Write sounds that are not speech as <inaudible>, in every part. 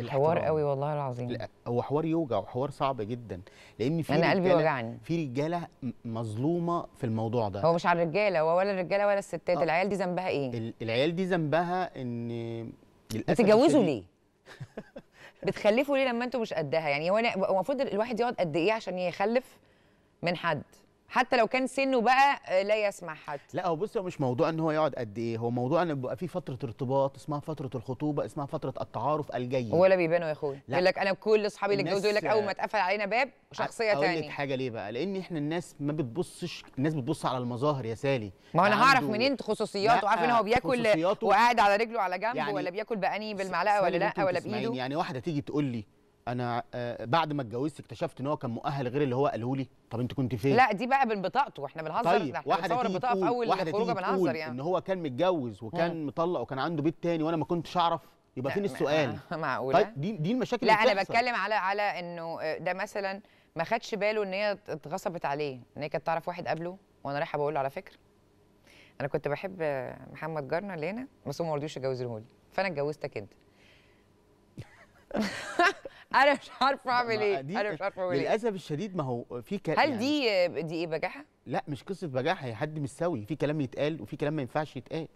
الحوار قوي والله العظيم لا هو حوار يوجع وحوار صعب جدا لان في انا قلبي وجعني في رجاله مظلومه في الموضوع ده هو مش على الرجاله هو ولا الرجاله ولا الستات آه. العيال دي ذنبها ايه العيال دي ذنبها ان للاسف بتتجوزوا ليه <laughs> بتخلفوا ليه لما انتوا مش قدها يعني هو المفروض الواحد يقعد قد ايه عشان يخلف من حد حتى لو كان سنه بقى آه، لا يسمح حد لا هو بص هو مش موضوع ان هو يقعد قد ايه هو موضوع ان بيبقى في فتره ارتباط اسمها فتره الخطوبه اسمها فتره التعارف الجيد ولا بيبانوا يا اخويا يقول لك انا كل اصحابي اللي اتجوزوا يقول لك اول ما اتقفل علينا باب شخصيه ثانيه اقول لك حاجه ليه بقى لان احنا الناس ما بتبصش الناس بتبص على المظاهر يا سالي ما انا هعرف منين خصوصياته وعارف ان هو بياكل وقاعد على رجله على جنب يعني ولا بياكل باني بالمعلقه ولا لا ولا بايده يعني واحده تيجي تقول لي انا آه، بعد ما اتجوزت اكتشفت ان هو كان مؤهل غير اللي هو قاله لي طب انت كنت فين لا دي بقى من بطاقته واحنا بنهزر طيب احنا بنصور البطاقه في اول خروجه بنهزر يعني ان هو كان متجوز وكان مم. مطلق وكان عنده بيت تاني وانا ما كنتش اعرف يبقى فين السؤال <laughs> معقوله طيب دي دي المشاكل لا انا بتكلم على على انه آه، ده مثلا ما خدش باله ان هي اتغصبت عليه ان هي كانت تعرف واحد قبله وانا رايحه بقول له على فكره انا كنت بحب آه، محمد جارنا اللي هنا بس هم ما رضوش يجوزوه لي فانا اتجوزتك انت <laughs> انا مش عارفه اعمل ايه انا مش عارفه اعمل ايه للاسف الشديد ما هو في كلام هل يعني دي يعني دي ايه بجاحه لا مش قصه بجاحه هي حد مش سوي في كلام يتقال وفي كلام ما ينفعش يتقال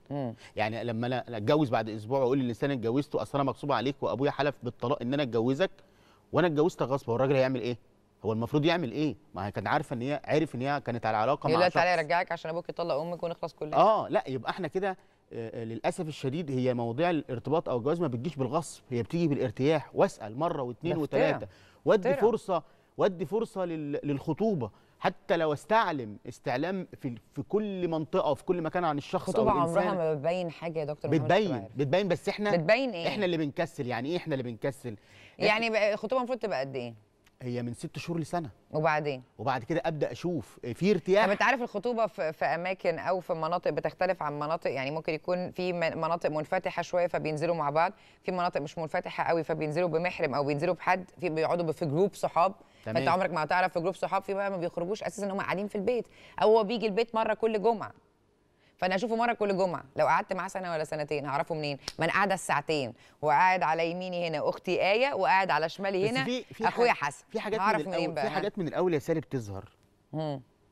يعني لما انا اتجوز بعد اسبوع واقول للانسان اتجوزته اصل انا مغصوب عليك وابويا حلف بالطلاق ان انا اتجوزك وانا اتجوزت غصب هو الراجل هيعمل ايه هو المفروض يعمل ايه؟ ما هي كانت عارفه ان هي عارف ان هي كانت على علاقه مع شخص تعالى ارجعك عشان ابوك يطلق امك ونخلص كلنا اه لا يبقى احنا كده آه، آه، للاسف الشديد هي مواضيع الارتباط او الجواز ما بتجيش بالغصب هي بتيجي بالارتياح واسال مره واثنين وثلاثه وادي فرصه وادي فرصه للخطوبه حتى لو استعلم استعلام في في كل منطقه وفي كل مكان عن الشخص او الانسان عمرها ما بتبين حاجه يا دكتور بتبين بتبين بس احنا بتبين ايه؟ احنا اللي بنكسل يعني ايه احنا اللي بنكسل يعني الخطوبه المفروض تبقى قد ايه هي من ست شهور لسنه وبعدين وبعد كده ابدا اشوف آه، في ارتياح طب انت عارف الخطوبه في, في اماكن او في مناطق بتختلف عن مناطق يعني ممكن يكون في مناطق منفتحه شويه فبينزلوا مع بعض في مناطق مش منفتحه قوي فبينزلوا بمحرم او بينزلوا بحد في بيقعدوا في جروب صحاب تمام. فانت عمرك ما هتعرف في جروب صحاب في بقى ما بيخرجوش اساسا هم قاعدين في البيت او هو بيجي البيت مره كل جمعه فانا اشوفه مره كل جمعه لو قعدت معاه سنه ولا سنتين هعرفه منين ما انا قاعده الساعتين وقاعد على يميني هنا اختي ايه وقاعد على شمالي هنا في في اخويا حسن في حاجات هعرف من منين بقى في حاجات من الاول يا ساري بتظهر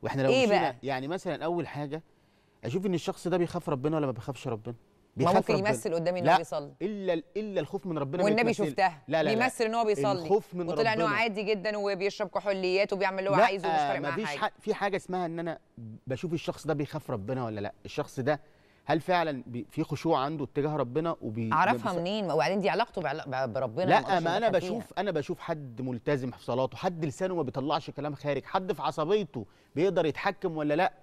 واحنا لو إيه بقى؟ يعني مثلا اول حاجه اشوف ان الشخص ده بيخاف ربنا ولا ما بيخافش ربنا ما ممكن يمثل قدام ان هو بيصلي الا الا الخوف من ربنا والنبي شفتها لا لا بيمثل ان هو بيصلي الخوف من وطلع ان هو عادي جدا وبيشرب كحوليات وبيعمل اللي هو عايزه ومش فارق معاه حاجه مفيش في حاجه اسمها ان انا بشوف الشخص ده بيخاف ربنا ولا لا الشخص ده هل فعلا في خشوع عنده اتجاه ربنا وبي اعرفها منين وبعدين دي علاقته بربنا لا ما انا بشوف انا بشوف حد ملتزم في صلاته حد لسانه ما بيطلعش كلام خارج حد في عصبيته بيقدر يتحكم ولا لا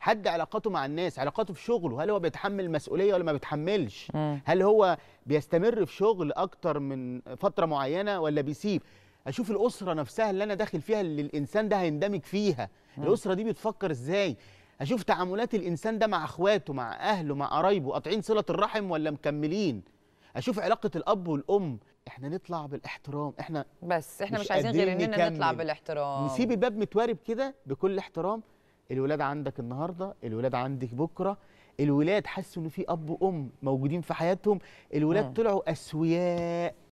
حد علاقاته مع الناس علاقاته في شغله هل هو بيتحمل مسؤوليه ولا ما بيتحملش هل هو بيستمر في شغل اكتر من فتره معينه ولا بيسيب اشوف الاسره نفسها اللي انا داخل فيها اللي الانسان ده هيندمج فيها الاسره دي بتفكر ازاي اشوف تعاملات الانسان ده مع اخواته مع اهله مع قرايبه قاطعين صله الرحم ولا مكملين اشوف علاقه الاب والام احنا نطلع بالاحترام احنا بس احنا مش, مش عايزين غير اننا نطلع بالاحترام نسيب الباب متوارب كده بكل احترام الولاد عندك النهارده الولاد عندك بكره الولاد حسوا ان في اب وام موجودين في حياتهم الولاد طلعوا اسوياء